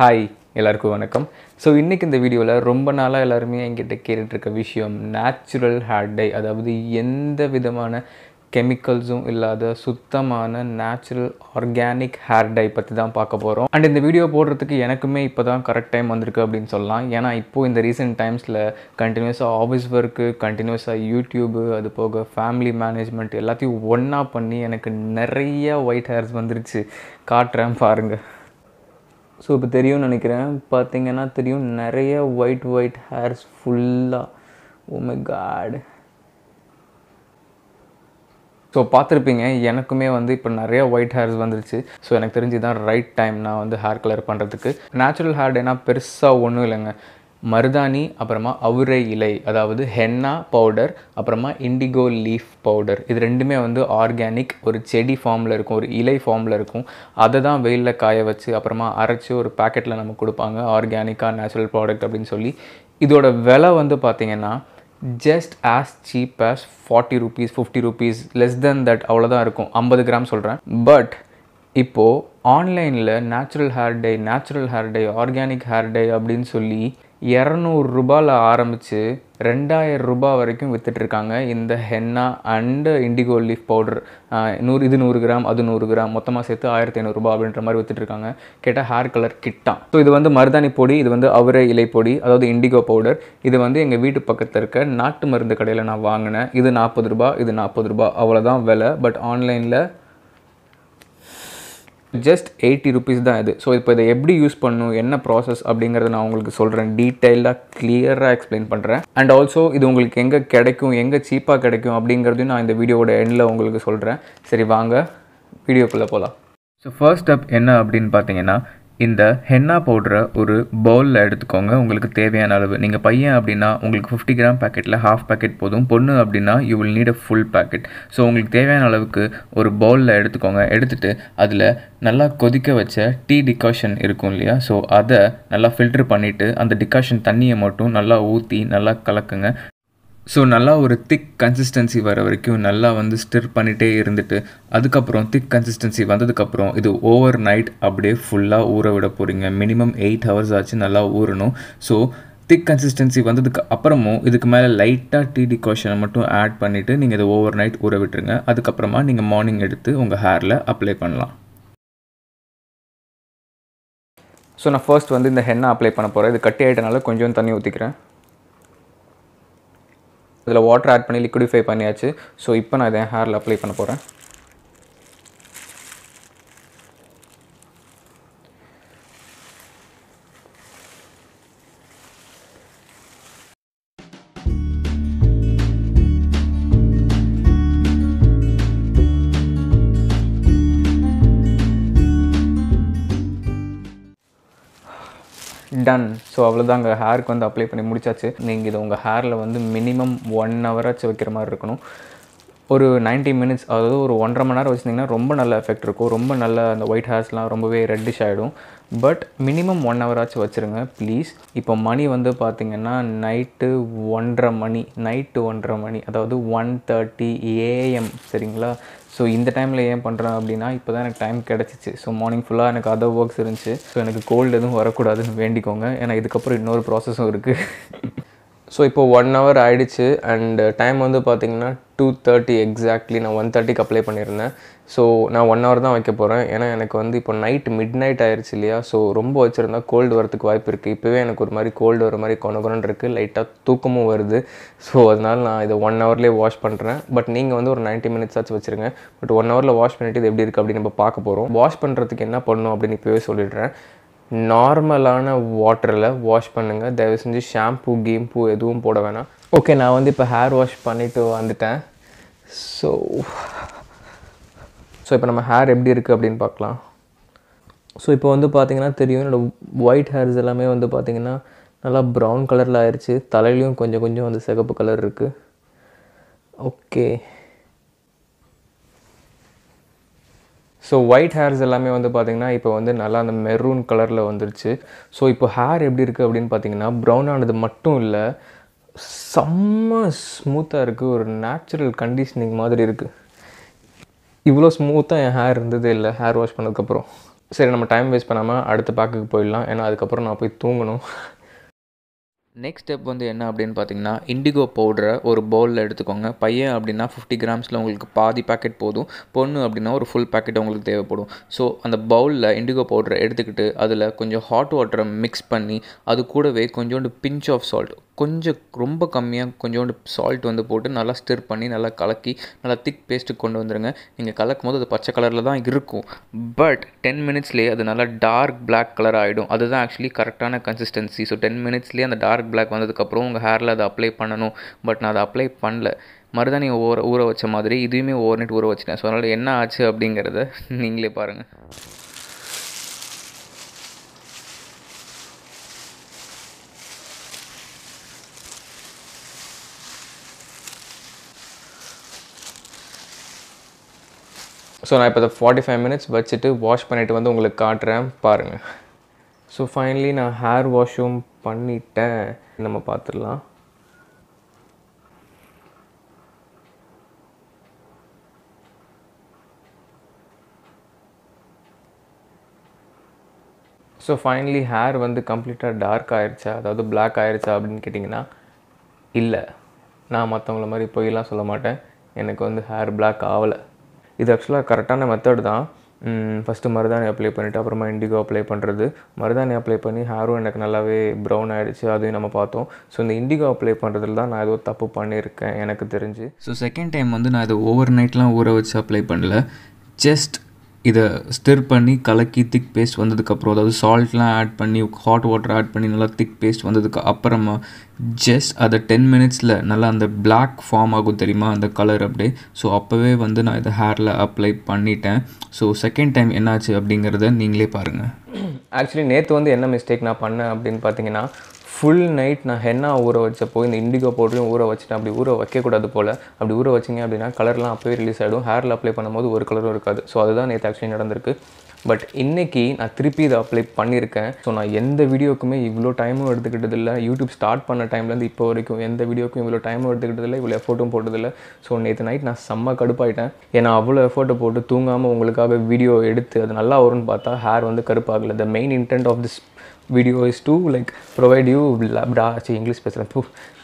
hi எல்லாருக்கும் வணக்கம் so இன்றைக்கி இந்த வீடியோவில் ரொம்ப நாளாக எல்லாருமே என்கிட்ட கேட்டுட்ருக்க விஷயம் நேச்சுரல் ஹேர் டை அதாவது எந்த விதமான கெமிக்கல்ஸும் இல்லாத சுத்தமான நேச்சுரல் ஆர்கானிக் ஹேர் டை பற்றி தான் பார்க்க போகிறோம் அண்ட் இந்த வீடியோ போடுறதுக்கு எனக்குமே இப்போ தான் கரெக்ட் டைம் வந்திருக்கு அப்படின்னு சொல்லலாம் ஏன்னா இப்போது இந்த ரீசெண்ட் டைம்ஸில் கண்டினியூஸாக ஆஃபீஸ் ஒர்க்கு கண்டினியூஸாக யூடியூபு அது போக ஃபேமிலி மேனேஜ்மெண்ட் எல்லாத்தையும் ஒன்றா பண்ணி எனக்கு நிறைய ஒயிட் ஹேர்ஸ் வந்துருச்சு காட்டுறேன் பாருங்கள் ஸோ இப்போ தெரியும்னு நினைக்கிறேன் பார்த்தீங்கன்னா தெரியும் நிறைய ஒயிட் ஒயிட் ஹேர்ஸ் ஃபுல்லாக ஓமே காடு ஸோ பார்த்துருப்பீங்க எனக்குமே வந்து இப்போ நிறைய ஒயிட் ஹேர்ஸ் வந்துருச்சு ஸோ எனக்கு தெரிஞ்சு தான் ரைட் டைம் நான் வந்து ஹேர் கலர் பண்ணுறதுக்கு நேச்சுரல் ஹேர் டேனா பெருசாக ஒன்றும் இல்லைங்க மருதாணி அப்புறமா அவுரை இலை அதாவது ஹென்னா பவுடர் அப்புறமா இண்டிகோ லீஃப் பவுடர் இது ரெண்டுமே வந்து ஆர்கானிக் ஒரு செடி ஃபார்மில் இருக்கும் ஒரு இலை ஃபார்மில் இருக்கும் அதை தான் வெயிலில் காய வச்சு அப்புறமா அரைச்சி ஒரு பேக்கெட்டில் நம்ம கொடுப்பாங்க ஆர்கானிக்காக நேச்சுரல் ப்ராடக்ட் அப்படின்னு சொல்லி இதோட விலை வந்து பார்த்திங்கன்னா just as cheap as forty rupees fifty rupees less than that அவ்வளோதான் இருக்கும் ஐம்பது கிராம் சொல்கிறேன் பட் இப்போது ஆன்லைனில் natural hair dye natural hair dye organic hair dye அப்படின்னு சொல்லி இரநூறு ரூபாயில் ஆரம்பித்து ரெண்டாயிரம் ரூபாய் வரைக்கும் விற்றுட்ருக்காங்க இந்த henna and indigo leaf powder நூறு இது நூறு கிராம் அது நூறு கிராம் மொத்தமாக சேர்த்து ஆயிரத்தி ஐநூறுரூபா அப்படின்ற மாதிரி விற்றுட்ருக்காங்க கேட்டால் ஹேர் கலர் கிட்டான் ஸோ இது வந்து மருதாணி பொடி இது வந்து அவரை இலை பொடி அதாவது இண்டிகோ பவுடர் இது வந்து எங்கள் வீட்டு பக்கத்தில் இருக்க நாட்டு மருந்து கடையில் நான் வாங்கினேன் இது நாற்பது ரூபா இது நாற்பது ரூபா அவ்வளோதான் விலை பட் ஆன்லைனில் ஜஸ்ட் எயிட்டி ருபீஸ் தான் இது ஸோ இப்போ இதை எப்படி யூஸ் பண்ணணும் என்ன ப்ராசஸ் அப்படிங்கிறத நான் உங்களுக்கு சொல்கிறேன் டீட்டெயிலாக கிளியராக எக்ஸ்பிளைன் பண்ணுறேன் அண்ட் ஆல்சோ இது உங்களுக்கு எங்கே கிடைக்கும் எங்கே சீப்பாக கிடைக்கும் அப்படிங்கிறதையும் நான் இந்த வீடியோட எண்டில் உங்களுக்கு சொல்கிறேன் சரி வாங்க வீடியோக்குள்ளே போகலாம் ஸோ ஃபர்ஸ்ட் ஸ்டெப் என்ன அப்படின்னு பார்த்தீங்கன்னா இந்த ஹென்னா பவுடரை ஒரு பவுலில் எடுத்துக்கோங்க உங்களுக்கு தேவையான அளவு நீங்கள் பையன் அப்படின்னா உங்களுக்கு ஃபிஃப்டி கிராம் பேக்கெட்டில் ஹாஃப் பேக்கெட் போதும் பொண்ணு அப்படின்னா you will need a full packet so உங்களுக்கு தேவையான அளவுக்கு ஒரு பவுலில் எடுத்துக்கோங்க எடுத்துகிட்டு அதில் நல்லா கொதிக்க வச்ச டீ டிகாஷன் இருக்கும் இல்லையா ஸோ அதை நல்லா ஃபில்ட்ரு பண்ணிவிட்டு அந்த டிகாஷன் தண்ணியை மட்டும் நல்லா ஊற்றி நல்லா கலக்குங்க ஸோ நல்லா ஒரு திக் கன்சிஸ்டன்சி வர வரைக்கும் நல்லா வந்து ஸ்டிர் பண்ணிகிட்டே இருந்துட்டு அதுக்கப்புறம் திக் கன்சிஸ்டன்சி வந்ததுக்கப்புறம் இது ஓவர் நைட் அப்படியே ஃபுல்லாக ஊற விட போகிறீங்க மினிமம் எயிட் ஹவர்ஸ் ஆச்சு நல்லா ஊறணும் ஸோ திக் கன்சிஸ்டன்சி வந்ததுக்கு அப்புறமும் இதுக்கு மேலே லைட்டாக டீ டிகாஷனை மட்டும் ஆட் பண்ணிவிட்டு நீங்கள் இதை ஓவர் நைட் ஊற விட்டுருங்க அதுக்கப்புறமா நீங்கள் மார்னிங் எடுத்து உங்கள் ஹேரில் அப்ளை பண்ணலாம் ஸோ நான் ஃபர்ஸ்ட் வந்து இந்த ஹென்னை அப்ளை பண்ண போகிறேன் இது கட்டி ஆகிட்டனால கொஞ்சம் தண்ணி ஊற்றிக்கிறேன் இதில் வாட்டர் ஆட் பண்ணி லிக்விடிஃபை பண்ணியாச்சு ஸோ இப்போ நான் இதை ஹேரில் அப்ளை பண்ண போகிறேன் டன் ஸோ அங்கே ஹேருக்கு வந்து அப்ளை பண்ணி முடிச்சாச்சு நீங்கள் இதை உங்கள் ஹேரில் வந்து மினிமம் ஒன் ஹவராச்சும் வைக்கிற மாதிரி இருக்கணும் ஒரு நைன்ட்டி மினிட்ஸ் அதாவது ஒரு ஒன்றரை மணி நேரம் வச்சுருந்தீங்கன்னா ரொம்ப நல்ல எஃபெக்ட் இருக்கும் ரொம்ப நல்ல அந்த ஒயிட் ஹேர்ஸ்லாம் ரொம்பவே ரெட்டிஷ் ஆகிடும் பட் மினிமம் ஒன் ஹவராச்சும் வச்சுருங்க ப்ளீஸ் இப்போ மணி வந்து பார்த்திங்கன்னா நைட்டு ஒன்றரை மணி நைட்டு ஒன்றரை மணி அதாவது ஒன் தேர்ட்டி ஏஎம் சரிங்களா ஸோ இந்த டைமில் ஏன் பண்ணுறேன் அப்படின்னா இப்போ தான் எனக்கு டைம் கிடச்சிச்சு ஸோ மார்னிங் ஃபுல்லாக எனக்கு அதர் ஒர்க்ஸ் இருந்துச்சு ஸோ எனக்கு கோல்டு எதுவும் வரக்கூடாதுன்னு வேண்டிக்கோங்க ஏன்னா இதுக்கப்புறம் இன்னொரு ப்ராசஸும் இருக்குது ஸோ இப்போ ஒன் ஹவர் ஆகிடுச்சு அண்ட் டைம் வந்து பார்த்திங்கன்னா டூ தேர்ட்டி எக்ஸாக்ட்லி நான் ஒன் தேர்ட்டிக்கு அப்ளை பண்ணியிருந்தேன் ஸோ நான் ஒன் ஹவர் தான் வைக்க போகிறேன் ஏன்னா எனக்கு வந்து இப்போ நைட் மிட் நைட் ஆயிடுச்சு இல்லையா ஸோ ரொம்ப வச்சுருந்தா கோல்டு வரத்துக்கு வாய்ப்பு இருக்குது இப்போவே எனக்கு ஒரு மாதிரி கோல்டு வர மாதிரி கொனகுனன் இருக்குது லைட்டாக தூக்கமும் வருது ஸோ அதனால் நான் இதை ஒன் ஹவர்லேயே வாஷ் பண்ணுறேன் பட் நீங்கள் வந்து ஒரு நைன்ட்டி மினிட்ஸ் ஆச்சு வச்சுருங்க பட் ஒன் ஹவரில் வாஷ் பண்ணிவிட்டு இது எப்படி இருக்குது அப்படின்னு நம்ம பார்க்க போகிறோம் வாஷ் பண்ணுறதுக்கு என்ன பண்ணணும் அப்படின்னு இப்போவே சொல்லிடுறேன் நார்மலான வாட்டரில் வாஷ் பண்ணுங்கள் தயவு செஞ்சு ஷாம்பூ கேம்பூ எதுவும் போட வேணாம் ஓகே நான் வந்து இப்போ ஹேர் வாஷ் பண்ணிவிட்டு வந்துட்டேன் ஸோ ஸோ இப்போ நம்ம ஹேர் எப்படி இருக்குது அப்படின்னு பார்க்கலாம் ஸோ இப்போ வந்து பார்த்திங்கன்னா தெரியும் என்னோடய ஒயிட் ஹேர்ஸ் எல்லாமே வந்து பார்த்திங்கன்னா நல்லா ப்ரௌன் கலரில் ஆயிடுச்சு தலையிலையும் கொஞ்சம் கொஞ்சம் வந்து சிகப்பு கலர் இருக்குது ஓகே ஸோ ஒயிட் ஹேர்ஸ் எல்லாமே வந்து பார்த்திங்கன்னா இப்போ வந்து நல்லா அந்த மெரூன் கலரில் வந்துருச்சு ஸோ இப்போ ஹேர் எப்படி இருக்குது அப்படின்னு பார்த்தீங்கன்னா ப்ரௌன் ஆனது மட்டும் இல்லை செம்ம ஸ்மூத்தாக இருக்குது ஒரு நேச்சுரல் கண்டிஷனிங் மாதிரி இருக்குது இவ்வளோ ஸ்மூத்தாக என் ஹேர் இருந்ததே இல்லை ஹேர் வாஷ் பண்ணதுக்கப்புறம் சரி நம்ம டைம் வேஸ்ட் பண்ணாமல் அடுத்த பேக்குக்கு போயிடலாம் ஏன்னா அதுக்கப்புறம் நான் போய் தூங்கணும் நெக்ஸ்ட் ஸ்டெப் வந்து என்ன அப்படின்னு பார்த்தீங்கன்னா இண்டிகோ பவுடரை ஒரு பவுலில் எடுத்துக்கோங்க பையன் அப்படின்னா ஃபிஃப்டி கிராம்ஸில் உங்களுக்கு பாதி பேக்கெட் போதும் பொண்ணு அப்படின்னா ஒரு ஃபுல் பேக்கெட் உங்களுக்கு தேவைப்படும் ஸோ அந்த பவுலில் இண்டிகோ பவுடரை எடுத்துக்கிட்டு அதில் கொஞ்சம் ஹாட் வாட்டரை மிக்ஸ் பண்ணி அது கூடவே கொஞ்சோண்டு பிஞ்ச் ஆஃப் சால்ட் கொஞ்சம் ரொம்ப கம்மியாக கொஞ்சோண்டு சால்ட் வந்து போட்டு நல்லா ஸ்டிர் பண்ணி நல்லா கலக்கி நல்லா திக் பேஸ்ட்டுக்கு கொண்டு வந்துடுங்க நீங்கள் கலக்கும் போது அது பச்சை கலரில் தான் இருக்கும் பட் டென் மினிட்ஸ்லேயே அது நல்லா டார்க் பிளாக் கலர் ஆகிடும் அதுதான் ஆக்சுவலி கரெக்டான கன்சிஸ்டன்சி ஸோ டென் மினிட்ஸ்லேயே அந்த டார்க் பிளாக் வந்ததுக்கப்புறம் உங்கள் ஹேரில் அதை அப்ளை பண்ணணும் பட் நான் அதை அப்ளை பண்ணல மறுதான் நீங்கள் ஊற ஊற வச்ச மாதிரி இதுவுமே ஓவர் நைட் ஊற வச்சிட்டேன் ஸோ அதனால் என்ன ஆச்சு அப்படிங்கிறத நீங்களே பாருங்கள் ஸோ நான் இப்போ ஃபார்ட்டி ஃபைவ் மினிட்ஸ் வச்சுட்டு வாஷ் பண்ணிவிட்டு வந்து உங்களுக்கு காட்டுறேன் பாருங்கள் ஸோ ஃபைனலி நான் ஹேர் வாஷும் பண்ணிட்டேன் நம்ம பார்த்துடலாம் ஸோ ஃபைனலி ஹேர் வந்து கம்ப்ளீட்டாக டார்க் ஆயிடுச்சா அதாவது பிளாக் ஆயிடுச்சா அப்படின்னு கேட்டிங்கன்னா இல்லை நான் மற்றவங்கள மாதிரி பொய்லாம் சொல்ல மாட்டேன் எனக்கு வந்து ஹேர் பிளாக் ஆகலை இது ஆக்சுவலாக கரெக்டான மெத்தட் தான் ஃபஸ்ட்டு மருதாணி அப்ளை பண்ணிவிட்டு அப்புறமா இண்டிகோ அப்ளை பண்ணுறது மருதாணி அப்ளை பண்ணி ஹேரும் எனக்கு நல்லாவே ப்ரௌன் ஆகிடுச்சு அதையும் நம்ம பார்த்தோம் ஸோ இந்த இண்டிகோ அப்ளை பண்ணுறதுல தான் நான் ஏதோ தப்பு பண்ணியிருக்கேன் எனக்கு தெரிஞ்சு ஸோ செகண்ட் டைம் வந்து நான் இதை ஓவர் நைட்லாம் ஊற வச்சு அப்ளை பண்ணல ஜஸ்ட் இதை ஸ்டிர் பண்ணி கலக்கி திக் பேஸ்ட் வந்ததுக்கப்புறம் அதாவது சால்ட்லாம் ஆட் பண்ணி ஹாட் வாட்டர் ஆட் பண்ணி நல்லா திக் பேஸ்ட் வந்ததுக்கு அப்புறமா ஜஸ்ட் அதை டென் மினிட்ஸில் நல்லா அந்த பிளாக் ஃபார்ம் ஆகும் தெரியுமா அந்த கலர் அப்படியே ஸோ அப்போவே வந்து நான் இதை ஹேரில் அப்ளை பண்ணிட்டேன் ஸோ செகண்ட் டைம் என்னாச்சு அப்படிங்கிறத நீங்களே பாருங்கள் ஆக்சுவலி நேற்று வந்து என்ன மிஸ்டேக் நான் பண்ணேன் அப்படின்னு பார்த்தீங்கன்னா ஃபுல் நைட் நான் ஹென்னா ஊற வச்சப்போ இந்த இண்டிகோ பவுடரையும் ஊற வச்சுட்டேன் அப்படி ஊற வைக்கக்கூடாது போல் அப்படி ஊற வச்சிங்க அப்படின்னா கலர்லாம் அப்போயே ரிலீஸ் ஆகிடும் ஹேரில் அப்ளை பண்ணும்போது ஒரு கலரும் இருக்காது ஸோ அதுதான் நேற்று ஆக்சுவலி நடந்திருக்கு பட் இன்றைக்கி நான் திருப்பி இதை அப்ளை பண்ணியிருக்கேன் ஸோ நான் எந்த வீடியோக்குமே இவ்வளோ டைமும் இல்லை யூடியூப் ஸ்டார்ட் பண்ண டைம்லேருந்து இப்போ வரைக்கும் எந்த வீடியோக்கும் இவ்வளோ டைமும் எடுத்துக்கிட்டதில்லை இவ்வளோ எஃபோர்ட்டும் போட்டதில்லை ஸோ நேற்று நைட் நான் செம்ம கடுப்பாயிட்டேன் ஏன்னா அவ்வளோ எஃபோர்ட்டை போட்டு தூங்காமல் உங்களுக்காக வீடியோ எடுத்து அது நல்லா வரும்னு பார்த்தா ஹேர் வந்து கருப்பாகலை the main intent of this video is to like provide you சி இங்கிலீஷ் பேசுகிறேன்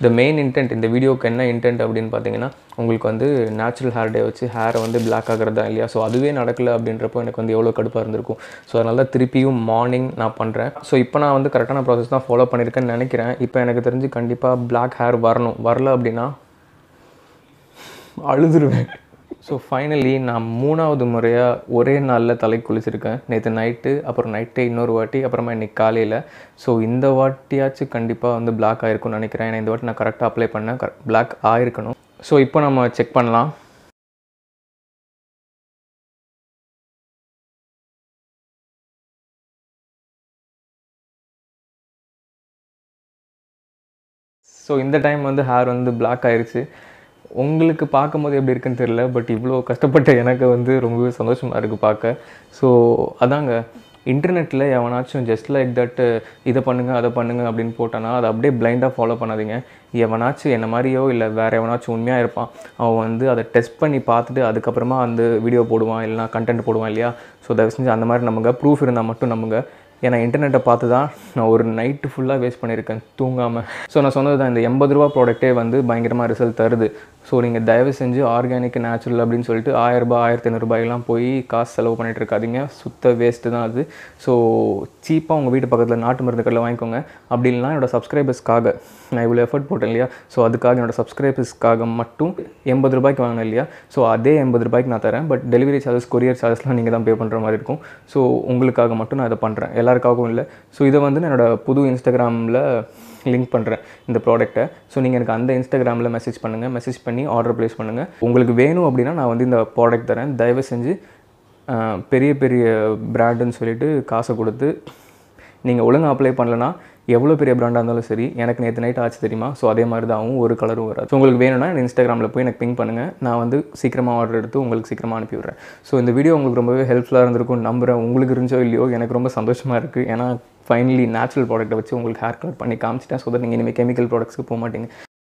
த மெயின் இன்டென்ட் இந்த வீடியோக்கு என்ன இன்டென்ட் அப்படின்னு பார்த்தீங்கன்னா உங்களுக்கு வந்து நேச்சுரல் ஹேர் டே வச்சு ஹேரை வந்து பிளாக் ஆகிறதா இல்லையா ஸோ அதுவே நடக்கலை அப்படின்றப்போ எனக்கு வந்து எவ்வளோ கடுப்பாக இருந்திருக்கும் ஸோ அதனால திருப்பியும் மார்னிங் நான் பண்ணுறேன் ஸோ இப்போ நான் வந்து கரெக்டான ப்ராசஸ் தான் ஃபாலோ பண்ணியிருக்கேன்னு நினைக்கிறேன் இப்போ எனக்கு தெரிஞ்சு கண்டிப்பாக பிளாக் ஹேர் வரணும் வரல அப்படின்னா அழுதுருவேன் ஸோ ஃபைனலி நான் மூணாவது முறையாக ஒரே நாளில் தலை குளிச்சிருக்கேன் நேற்று நைட்டு அப்புறம் நைட்டு இன்னொரு வாட்டி அப்புறமா இன்றைக்கி காலையில் ஸோ இந்த வாட்டியாச்சும் கண்டிப்பாக வந்து பிளாக் ஆகிருக்கும்னு நினைக்கிறேன் ஏன்னா இந்த வாட்டி நான் கரெக்டாக அப்ளை பண்ணேன் பிளாக் ஆகிருக்கணும் ஸோ இப்போ நம்ம செக் பண்ணலாம் ஸோ இந்த டைம் வந்து ஹேர் வந்து பிளாக் ஆயிடுச்சு உங்களுக்கு பார்க்கும்போது எப்படி இருக்குன்னு தெரில பட் இவ்வளோ கஷ்டப்பட்ட எனக்கு வந்து ரொம்பவே சந்தோஷமாக இருக்குது பார்க்க ஸோ அதாங்க இன்டர்நெட்டில் எவனாச்சும் ஜஸ்ட் லைக் தட் இதை பண்ணுங்கள் அதை பண்ணுங்கள் அப்படின்னு போட்டனா அதை அப்படியே பிளைண்டாக ஃபாலோ பண்ணாதீங்க எவனாச்சும் என்ன மாதிரியோ இல்லை வேறு எவனாச்சும் உண்மையாக இருப்பான் அவன் வந்து அதை டெஸ்ட் பண்ணி பார்த்துட்டு அதுக்கப்புறமா அந்த வீடியோ போடுவான் இல்லைனா கண்டென்ட் போடுவான் இல்லையா ஸோ தயவு செஞ்சு அந்த மாதிரி நமக்கு ப்ரூஃப் இருந்தால் மட்டும் நமக்கு ஏன்னா இன்டர்நெட்டை பார்த்து தான் நான் ஒரு நைட்டு ஃபுல்லாக வேஸ்ட் பண்ணியிருக்கேன் தூங்காமல் ஸோ நான் சொன்னது தான் இந்த எண்பது ரூபா ப்ராடக்ட்டே வந்து பயங்கரமாக ரிசல்ட் தருது ஸோ நீங்கள் தயவு செஞ்சு ஆர்கானிக் நேச்சுரல் அப்படின்னு சொல்லிட்டு ஆயரூபா ஆயிரத்தி ஐநூறுபாய்லாம் போய் காசு செலவு பண்ணிகிட்டு இருக்காதிங்க சுத்த வேஸ்ட்டு தான் அது ஸோ சீப்பாக உங்கள் வீட்டு பக்கத்தில் நாட்டு மருந்து கடையில் வாங்கிக்கோங்க அப்படின்லாம் என்னோடய சப்ஸ்கிரைபர்ஸ்க்காக நான் இவ்வளோ எஃபர்ட் போட்டேன் இல்லையா ஸோ அதுக்காக என்னோடய சப்ஸ்கிரைபர்ஸ்க்காக மட்டும் எண்பது ரூபாய்க்கு வாங்கினேன் இல்லையா ஸோ அதே எண்பது ரூபாய்க்கு நான் தரேன் பட் டெலிவரி சார்ஜஸ் கொரியர் சார்ஜஸ்லாம் நீங்கள் தான் பே பண்ணுற மாதிரி இருக்கும் ஸோ உங்களுக்காக மட்டும் நான் இதை பண்ணுறேன் எல்லாருக்காகவும் இல்லை ஸோ இதை வந்து என்னோடய புது இன்ஸ்டாகிராமில் லிங்க் பண்ணுறேன் இந்த ப்ராடக்ட்டை ஸோ நீங்கள் எனக்கு அந்த இன்ஸ்டாகிராமில் மெசேஜ் பண்ணுங்கள் மெசேஜ் பண்ணி ஆர்டர் ப்ளேஸ் பண்ணுங்கள் உங்களுக்கு வேணும் அப்படின்னா நான் வந்து இந்த ப்ராடக்ட் தரேன் தயவு செஞ்சு பெரிய பெரிய பிராண்டுன்னு சொல்லிவிட்டு காசை கொடுத்து நீங்கள் ஒழுங்காக அப்ளை பண்ணலன்னா எவ்வளோ பெரிய பிராண்டாக இருந்தாலும் சரி எனக்கு நேற்று நைட் ஆச்சு தெரியுமா ஸோ அதே மாதிரி தான் ஒரு கலரும் வராது ஸோ உங்களுக்கு வேணும்னா என் இன்ஸ்டாகிராமில் போய் எனக்கு பிங்க் பண்ணுங்கள் நான் வந்து சீக்கிரமாக ஆர்டர் எடுத்து உங்களுக்கு சீக்கிரமாக அனுப்பிவிடுறேன் ஸோ இந்த வீடியோ உங்களுக்கு ரொம்பவே ஹெல்ப்ஃபுல்லாக இருந்திருக்கும் நம்புகிறேன் உங்களுக்கு இருந்தோ இல்லையோ எனக்கு ரொம்ப சந்தோஷமாக இருக்குது ஏன்னா ஃபைனலி நேச்சுரல் ப்ராடக்ட்டை வச்சு உங்களுக்கு ஹேர் கலர் பண்ணி காமிச்சிட்டேன் ஸோ தான் நீங்கள் இனிமேல் கெமிக்கல் ப்ராடக்ட்ஸ்க்கு போக மாட்டீங்க